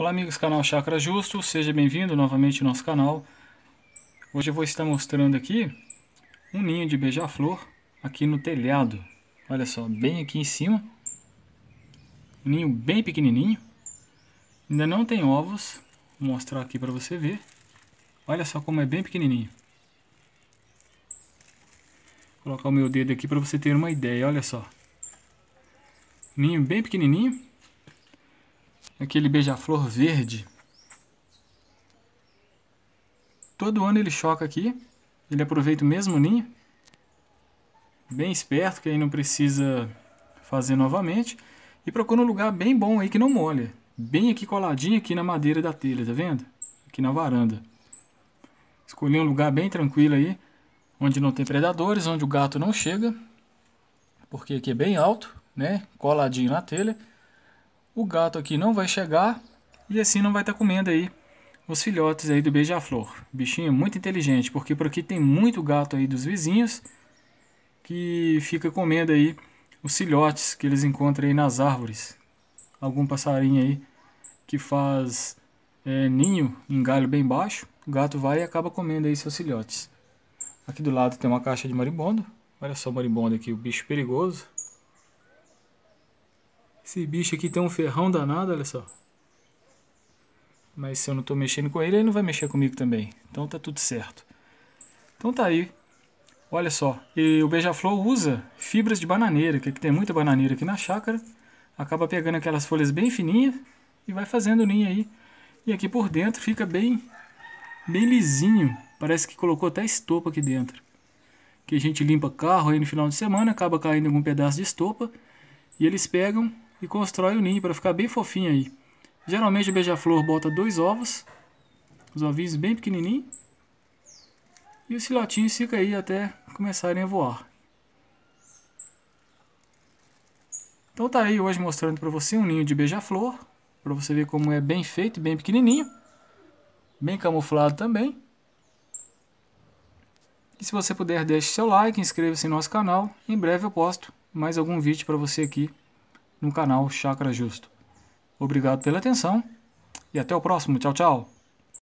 Olá amigos do canal Chakra Justo, seja bem-vindo novamente ao nosso canal. Hoje eu vou estar mostrando aqui um ninho de beija-flor aqui no telhado. Olha só, bem aqui em cima. Um ninho bem pequenininho. Ainda não tem ovos, vou mostrar aqui para você ver. Olha só como é bem pequenininho. Vou colocar o meu dedo aqui para você ter uma ideia, olha só. Ninho bem pequenininho aquele beija-flor verde. Todo ano ele choca aqui, ele aproveita o mesmo ninho, bem esperto, que aí não precisa fazer novamente, e procura um lugar bem bom aí que não molha, bem aqui coladinho aqui na madeira da telha, tá vendo? Aqui na varanda. Escolhi um lugar bem tranquilo aí, onde não tem predadores, onde o gato não chega, porque aqui é bem alto, né? Coladinho na telha. O gato aqui não vai chegar e assim não vai estar tá comendo aí os filhotes aí do beija-flor. Bichinho muito inteligente, porque por aqui tem muito gato aí dos vizinhos que fica comendo aí os filhotes que eles encontram aí nas árvores. Algum passarinho aí que faz é, ninho em galho bem baixo, o gato vai e acaba comendo aí seus filhotes. Aqui do lado tem uma caixa de marimbondo. Olha só o marimbondo aqui, o bicho perigoso. Esse bicho aqui tem um ferrão danado, olha só. Mas se eu não estou mexendo com ele, ele não vai mexer comigo também. Então tá tudo certo. Então tá aí. Olha só, e o beija-flor usa fibras de bananeira, que tem muita bananeira aqui na chácara. Acaba pegando aquelas folhas bem fininhas e vai fazendo ninho aí. E aqui por dentro fica bem, bem lisinho. Parece que colocou até estopa aqui dentro. Que a gente limpa carro aí no final de semana, acaba caindo algum pedaço de estopa. E eles pegam e constrói o ninho para ficar bem fofinho aí. Geralmente o beija-flor bota dois ovos, os ovinhos bem pequenininhos, e os filhotinhos ficam aí até começarem a voar. Então tá aí hoje mostrando para você um ninho de beija-flor, para você ver como é bem feito, bem pequenininho, bem camuflado também. E se você puder, deixe seu like, inscreva-se em nosso canal. Em breve eu posto mais algum vídeo para você aqui no canal Chakra Justo. Obrigado pela atenção e até o próximo. Tchau, tchau!